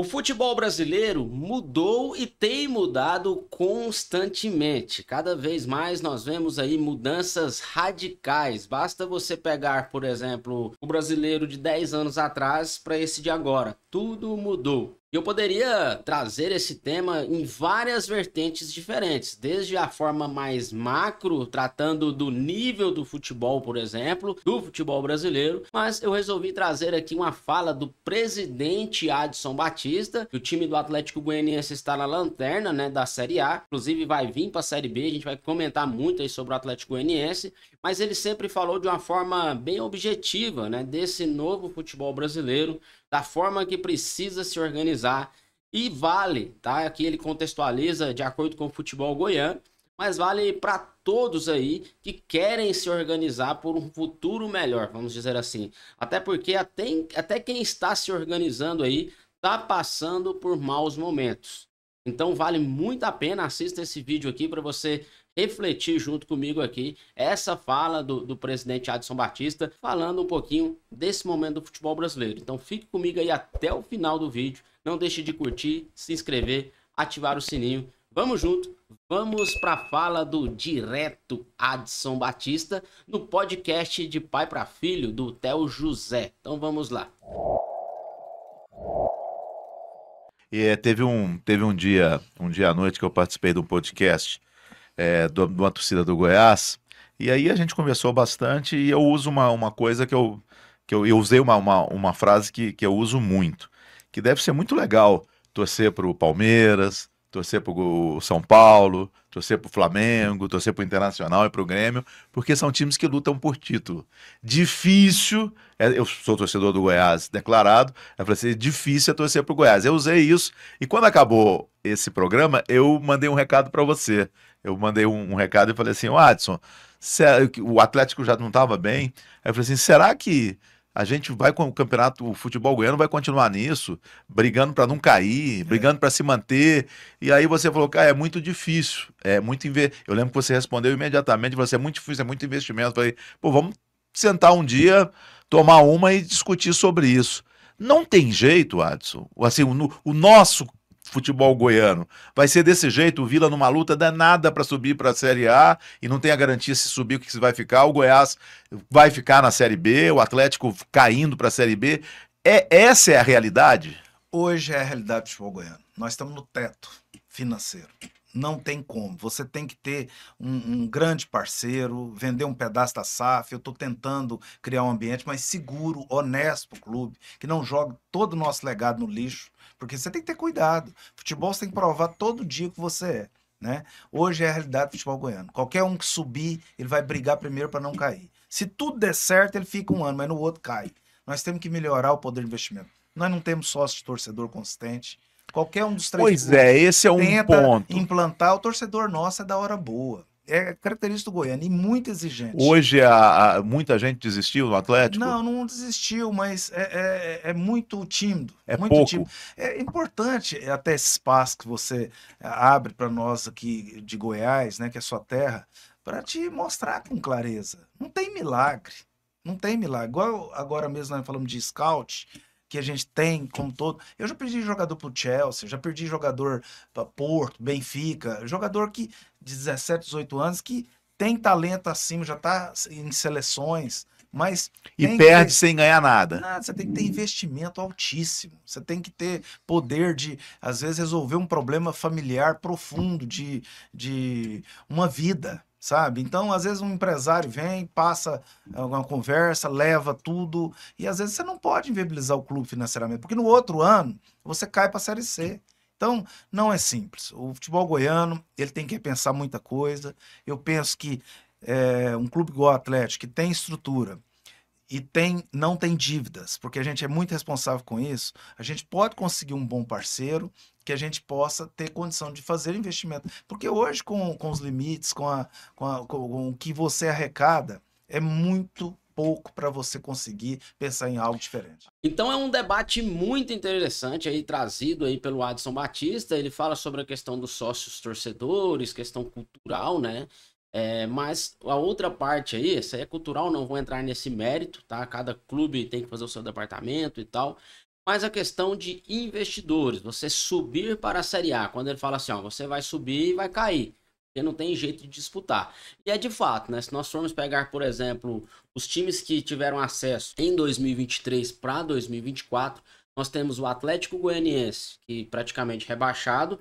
O futebol brasileiro mudou e tem mudado constantemente. Cada vez mais nós vemos aí mudanças radicais. Basta você pegar, por exemplo, o brasileiro de 10 anos atrás para esse de agora. Tudo mudou. E eu poderia trazer esse tema em várias vertentes diferentes, desde a forma mais macro, tratando do nível do futebol, por exemplo, do futebol brasileiro, mas eu resolvi trazer aqui uma fala do presidente Adson Batista, que o time do Atlético Goianiense está na lanterna, né, da Série A, inclusive vai vir para a Série B, a gente vai comentar muito aí sobre o Atlético Goianiense, mas ele sempre falou de uma forma bem objetiva, né, desse novo futebol brasileiro, da forma que precisa se organizar e vale, tá? Aqui ele contextualiza de acordo com o futebol goiano, mas vale para todos aí que querem se organizar por um futuro melhor, vamos dizer assim. Até porque até, até quem está se organizando aí tá passando por maus momentos. Então vale muito a pena assista esse vídeo aqui para você refletir junto comigo aqui essa fala do, do presidente Adson Batista, falando um pouquinho desse momento do futebol brasileiro. Então fique comigo aí até o final do vídeo. Não deixe de curtir, se inscrever, ativar o sininho. Vamos junto, vamos para a fala do direto Adson Batista no podcast de pai para filho do Theo José. Então vamos lá. E é, teve um teve um dia um dia à noite que eu participei de um podcast é, de uma torcida do Goiás. E aí a gente conversou bastante e eu uso uma, uma coisa que eu, que eu, eu usei uma, uma, uma frase que, que eu uso muito, que deve ser muito legal torcer para o Palmeiras, torcer pro São Paulo, torcer pro Flamengo, torcer pro Internacional e pro Grêmio, porque são times que lutam por título. Difícil, é, eu sou torcedor do Goiás declarado, eu falei assim, difícil é torcer pro Goiás. Eu usei isso e quando acabou esse programa, eu mandei um recado para você. Eu mandei um, um, recado e falei assim, Watson, o Atlético já não estava bem. Aí eu falei assim, será que a gente vai com o campeonato, o futebol goiano vai continuar nisso, brigando para não cair, é. brigando é. para se manter. E aí você falou, cara, é muito difícil, é muito. Inve... Eu lembro que você respondeu imediatamente, você é muito difícil, é muito investimento. Eu falei, pô, vamos sentar um dia, tomar uma e discutir sobre isso. Não tem jeito, Adson. Assim, o, o nosso futebol goiano. Vai ser desse jeito, o Vila numa luta danada para subir para a Série A e não tem a garantia se subir o que vai ficar. O Goiás vai ficar na Série B, o Atlético caindo para a Série B. É, essa é a realidade? Hoje é a realidade do futebol goiano. Nós estamos no teto financeiro não tem como. Você tem que ter um, um grande parceiro, vender um pedaço da SAF. Eu estou tentando criar um ambiente mais seguro, honesto para o clube, que não jogue todo o nosso legado no lixo, porque você tem que ter cuidado. Futebol você tem que provar todo dia que você é. Né? Hoje é a realidade do futebol goiano. Qualquer um que subir, ele vai brigar primeiro para não cair. Se tudo der certo, ele fica um ano, mas no outro cai. Nós temos que melhorar o poder de investimento. Nós não temos sócio de torcedor consistente. Qualquer um dos três. Pois clubes, é, esse é um tenta ponto. implantar o torcedor nosso é da hora boa. É característico do Goiânia e muito exigente. Hoje a, a, muita gente desistiu do Atlético? Não, não desistiu, mas é, é, é muito tímido. É muito pouco. Tímido. É importante até esse espaço que você abre para nós aqui de Goiás, né, que é sua terra, para te mostrar com clareza. Não tem milagre. Não tem milagre. Igual agora mesmo nós falamos de scout, que a gente tem como todo. Eu já perdi jogador pro Chelsea, já perdi jogador para Porto, Benfica, jogador que de 17, 18 anos que tem talento acima, já tá em seleções, mas e perde ter... sem ganhar nada. nada. Você tem que ter investimento altíssimo. Você tem que ter poder de, às vezes, resolver um problema familiar profundo de, de uma vida sabe? Então, às vezes um empresário vem, passa é, uma conversa, leva tudo, e às vezes você não pode inviabilizar o clube financeiramente, porque no outro ano você cai para a Série C. Então, não é simples. O futebol goiano, ele tem que pensar muita coisa. Eu penso que é, um clube igual o Atlético, que tem estrutura, e tem, não tem dívidas, porque a gente é muito responsável com isso, a gente pode conseguir um bom parceiro que a gente possa ter condição de fazer investimento. Porque hoje, com, com os limites, com, a, com, a, com o que você arrecada, é muito pouco para você conseguir pensar em algo diferente. Então é um debate muito interessante aí trazido aí pelo Adson Batista. Ele fala sobre a questão dos sócios torcedores, questão cultural, né? É, mas a outra parte aí, essa é cultural, não vou entrar nesse mérito, tá? Cada clube tem que fazer o seu departamento e tal. Mas a questão de investidores, você subir para a Série A, quando ele fala assim, ó, você vai subir e vai cair, porque não tem jeito de disputar. E é de fato, né? Se nós formos pegar, por exemplo, os times que tiveram acesso em 2023 para 2024, nós temos o Atlético Goianiense, que praticamente rebaixado,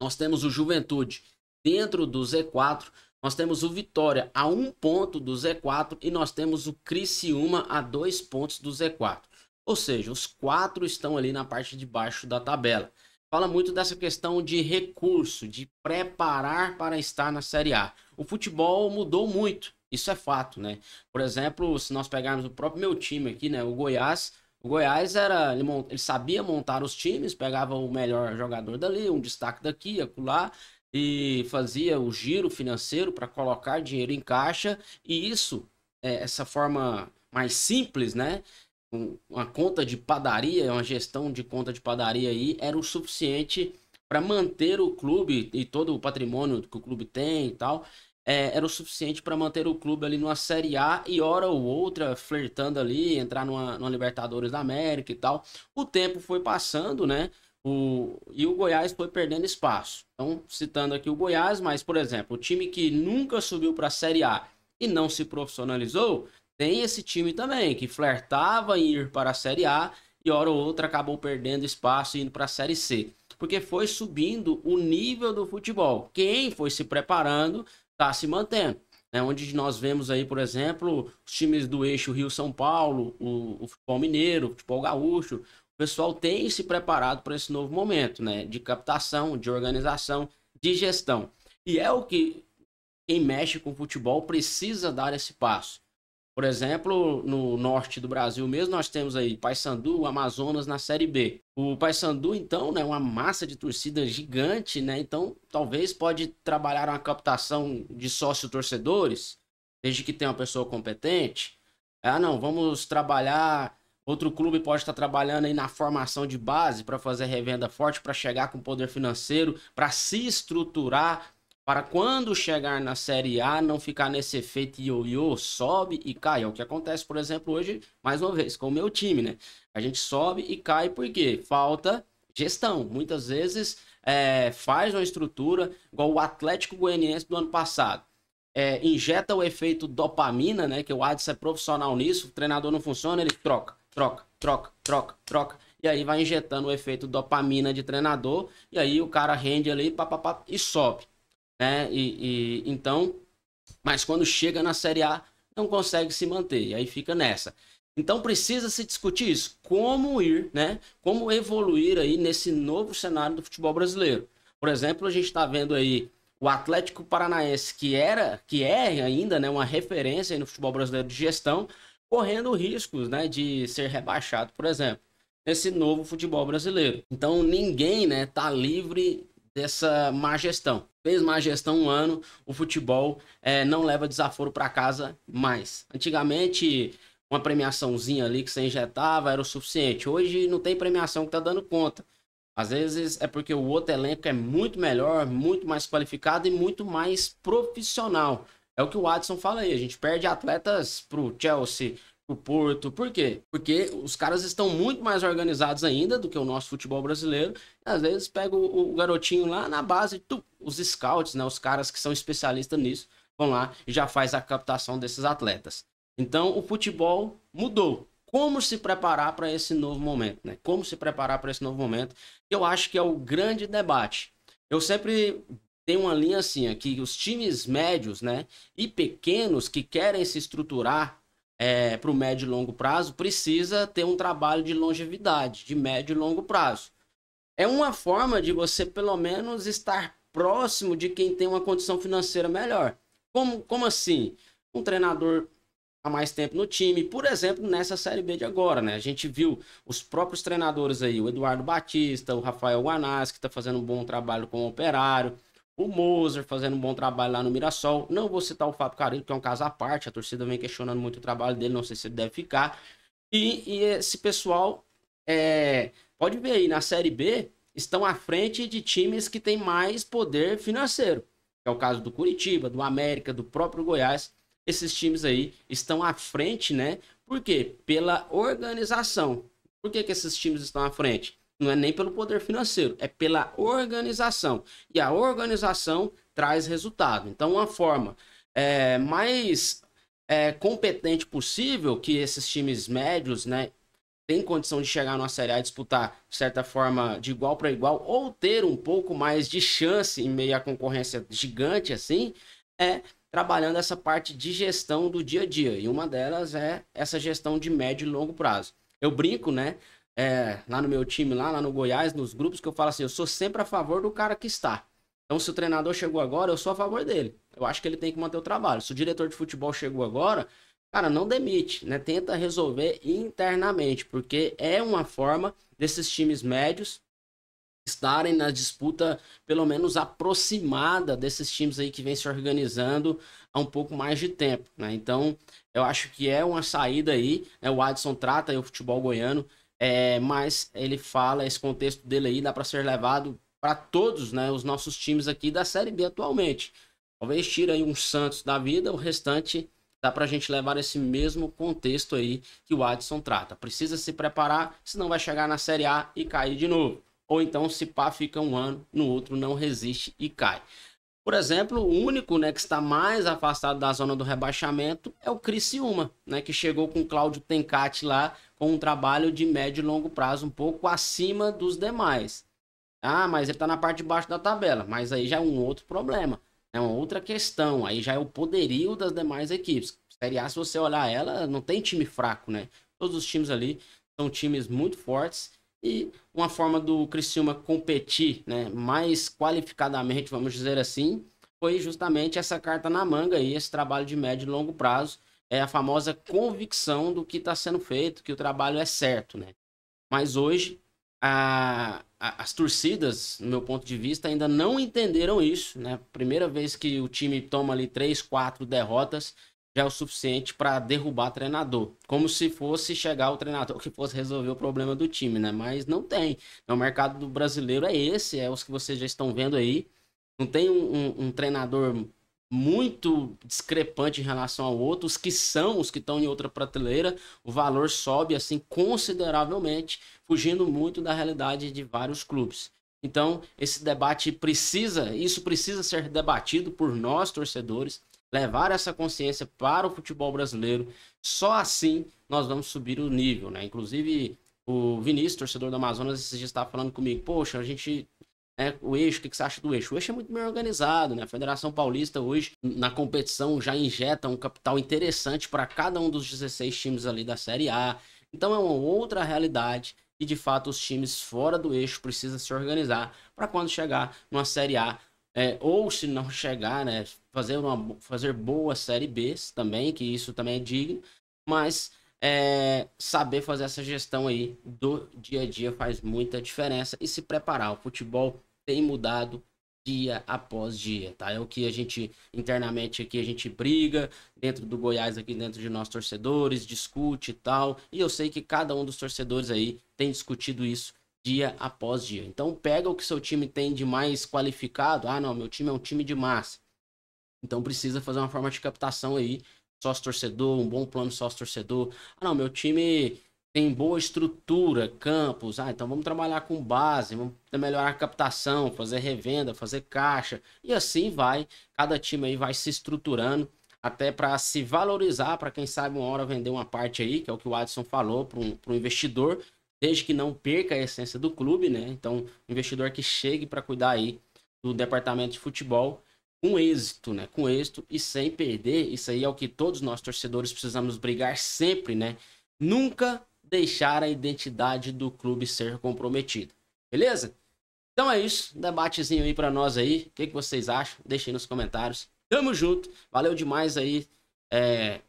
nós temos o Juventude dentro do Z4, nós temos o Vitória a um ponto do Z4 e nós temos o Criciúma a dois pontos do Z4. Ou seja, os quatro estão ali na parte de baixo da tabela. Fala muito dessa questão de recurso, de preparar para estar na Série A. O futebol mudou muito, isso é fato, né? Por exemplo, se nós pegarmos o próprio meu time aqui, né, o Goiás, o Goiás era, ele, sabia montar os times, pegava o melhor jogador dali, um destaque daqui, acolá, e fazia o giro financeiro para colocar dinheiro em caixa e isso é, essa forma mais simples né uma conta de padaria uma gestão de conta de padaria aí era o suficiente para manter o clube e todo o patrimônio que o clube tem e tal é, era o suficiente para manter o clube ali numa série A e hora ou outra flertando ali entrar numa, numa Libertadores da América e tal o tempo foi passando né o, e o Goiás foi perdendo espaço. Então, citando aqui o Goiás, mas, por exemplo, o time que nunca subiu para a Série A e não se profissionalizou, tem esse time também, que flertava em ir para a Série A e, hora ou outra, acabou perdendo espaço e indo para a Série C. Porque foi subindo o nível do futebol. Quem foi se preparando está se mantendo. é Onde nós vemos aí, por exemplo, os times do eixo Rio-São Paulo, o, o futebol mineiro, o futebol gaúcho, pessoal tem se preparado para esse novo momento, né? De captação, de organização, de gestão. E é o que quem mexe com futebol precisa dar esse passo. Por exemplo, no norte do Brasil mesmo, nós temos aí Paysandu, Amazonas na Série B. O Paysandu, então, né, uma massa de torcida gigante, né? Então, talvez pode trabalhar uma captação de sócio-torcedores, desde que tenha uma pessoa competente. Ah, não, vamos trabalhar Outro clube pode estar trabalhando aí na formação de base para fazer revenda forte, para chegar com poder financeiro, para se estruturar, para quando chegar na Série A não ficar nesse efeito ioiô, sobe e cai. É o que acontece, por exemplo, hoje, mais uma vez, com o meu time, né? A gente sobe e cai porque falta gestão. Muitas vezes é, faz uma estrutura, igual o Atlético Goianiense do ano passado. É, injeta o efeito dopamina, né? Que o Adson é profissional nisso, o treinador não funciona, ele troca troca, troca, troca, troca. E aí vai injetando o efeito dopamina de treinador. E aí o cara rende ali pá, pá, pá, e sobe. Né? E, e, então, mas quando chega na Série A, não consegue se manter. E aí fica nessa. Então precisa se discutir isso. Como ir, né? Como evoluir aí nesse novo cenário do futebol brasileiro. Por exemplo, a gente está vendo aí o Atlético Paranaense, que era, que é ainda né, uma referência no futebol brasileiro de gestão, correndo riscos né, de ser rebaixado, por exemplo, nesse novo futebol brasileiro. Então ninguém né, tá livre dessa má gestão. Fez má gestão um ano, o futebol é, não leva desaforo para casa mais. Antigamente, uma premiaçãozinha ali que você injetava era o suficiente. Hoje não tem premiação que está dando conta. Às vezes é porque o outro elenco é muito melhor, muito mais qualificado e muito mais profissional. É o que o Watson fala aí, a gente perde atletas pro Chelsea, pro Porto. Por quê? Porque os caras estão muito mais organizados ainda do que o nosso futebol brasileiro. às vezes pega o, o garotinho lá na base, tu, os scouts, né, os caras que são especialistas nisso, vão lá e já faz a captação desses atletas. Então, o futebol mudou. Como se preparar para esse novo momento, né? Como se preparar para esse novo momento? Eu acho que é o grande debate. Eu sempre tem uma linha assim, aqui, é os times médios né, e pequenos que querem se estruturar é, para o médio e longo prazo, precisa ter um trabalho de longevidade, de médio e longo prazo. É uma forma de você, pelo menos, estar próximo de quem tem uma condição financeira melhor. Como, como assim? Um treinador há mais tempo no time, por exemplo, nessa Série B de agora, né? A gente viu os próprios treinadores aí, o Eduardo Batista, o Rafael Guanás, que está fazendo um bom trabalho com o Operário, o Moser fazendo um bom trabalho lá no Mirassol. Não vou citar o Fábio Carilho, que é um caso à parte, a torcida vem questionando muito o trabalho dele, não sei se ele deve ficar. E, e esse pessoal, é, pode ver aí, na Série B, estão à frente de times que têm mais poder financeiro. Que é o caso do Curitiba, do América, do próprio Goiás. Esses times aí estão à frente, né? Por quê? Pela organização. Por que, que esses times estão à frente? Não é nem pelo poder financeiro, é pela organização. E a organização traz resultado. Então, uma forma é, mais é, competente possível que esses times médios, né, tem condição de chegar numa Série A e disputar, de certa forma, de igual para igual, ou ter um pouco mais de chance em meio à concorrência gigante assim, é trabalhando essa parte de gestão do dia a dia. E uma delas é essa gestão de médio e longo prazo. Eu brinco, né? é, lá no meu time, lá, lá no Goiás, nos grupos, que eu falo assim, eu sou sempre a favor do cara que está. Então, se o treinador chegou agora, eu sou a favor dele. Eu acho que ele tem que manter o trabalho. Se o diretor de futebol chegou agora, cara, não demite, né? Tenta resolver internamente, porque é uma forma desses times médios estarem na disputa, pelo menos aproximada desses times aí que vem se organizando há um pouco mais de tempo, né? Então, eu acho que é uma saída aí, né? O Adson trata aí o futebol goiano é, mas ele fala, esse contexto dele aí dá para ser levado para todos né, os nossos times aqui da Série B atualmente. Talvez tire aí um Santos da vida, o restante dá para a gente levar esse mesmo contexto aí que o Adson trata. Precisa se preparar, senão vai chegar na Série A e cair de novo. Ou então, se pá, fica um ano, no outro não resiste e cai. Por exemplo, o único né, que está mais afastado da zona do rebaixamento é o Criciúma, né, que chegou com o Cláudio Tencati lá, com um trabalho de médio e longo prazo um pouco acima dos demais. Ah, mas ele está na parte de baixo da tabela. Mas aí já é um outro problema, é uma outra questão. Aí já é o poderio das demais equipes. Série A, se você olhar ela, não tem time fraco, né? Todos os times ali são times muito fortes e uma forma do Criciúma competir, né, mais qualificadamente, vamos dizer assim, foi justamente essa carta na manga aí, esse trabalho de médio e longo prazo é a famosa convicção do que está sendo feito, que o trabalho é certo, né? Mas hoje a, a, as torcidas, no meu ponto de vista, ainda não entenderam isso, né? Primeira vez que o time toma ali três, quatro derrotas já é o suficiente para derrubar treinador, como se fosse chegar o treinador que fosse resolver o problema do time, né? Mas não tem. Então, o mercado brasileiro é esse, é os que vocês já estão vendo aí. Não tem um, um, um treinador muito discrepante em relação ao outro, os que são, os que estão em outra prateleira, o valor sobe assim consideravelmente, fugindo muito da realidade de vários clubes. Então, esse debate precisa, isso precisa ser debatido por nós torcedores, levar essa consciência para o futebol brasileiro. Só assim nós vamos subir o nível, né? Inclusive, o Vinícius, torcedor do Amazonas, já dia estava falando comigo, poxa, a gente né? O eixo, o que, que você acha do eixo? O eixo é muito bem organizado, né? A Federação Paulista hoje, na competição, já injeta um capital interessante para cada um dos 16 times ali da Série A. Então é uma outra realidade e de fato os times fora do eixo precisam se organizar para quando chegar numa Série A é, ou se não chegar, né, fazer, uma, fazer boas Série B também, que isso também é digno, mas é, saber fazer essa gestão aí do dia a dia faz muita diferença e se preparar. O futebol tem mudado dia após dia, tá? É o que a gente internamente aqui a gente briga dentro do Goiás aqui dentro de nós torcedores, discute e tal. E eu sei que cada um dos torcedores aí tem discutido isso dia após dia. Então pega o que seu time tem de mais qualificado. Ah, não, meu time é um time de massa. Então precisa fazer uma forma de captação aí sócio-torcedor, um bom plano sócio-torcedor. Ah, não, meu time tem boa estrutura, campos. Ah, então vamos trabalhar com base, vamos melhorar a captação, fazer revenda, fazer caixa. E assim vai. Cada time aí vai se estruturando até para se valorizar, para quem sabe uma hora vender uma parte aí, que é o que o Adson falou para um, investidor, desde que não perca a essência do clube, né? Então, um investidor que chegue para cuidar aí do departamento de futebol com êxito, né? Com êxito e sem perder. Isso aí é o que todos nós torcedores precisamos brigar sempre, né? Nunca deixar a identidade do clube ser comprometida. Beleza? Então é isso, debatezinho aí para nós aí. O que, que vocês acham? Deixem nos comentários. Tamo junto. Valeu demais aí é,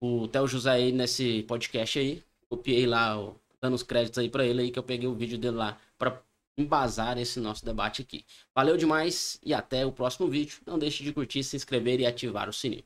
o Theo José aí nesse podcast aí. Copiei lá, dando os créditos aí para ele aí que eu peguei o vídeo dele lá para embasar esse nosso debate aqui. Valeu demais e até o próximo vídeo. Não deixe de curtir, se inscrever e ativar o sininho.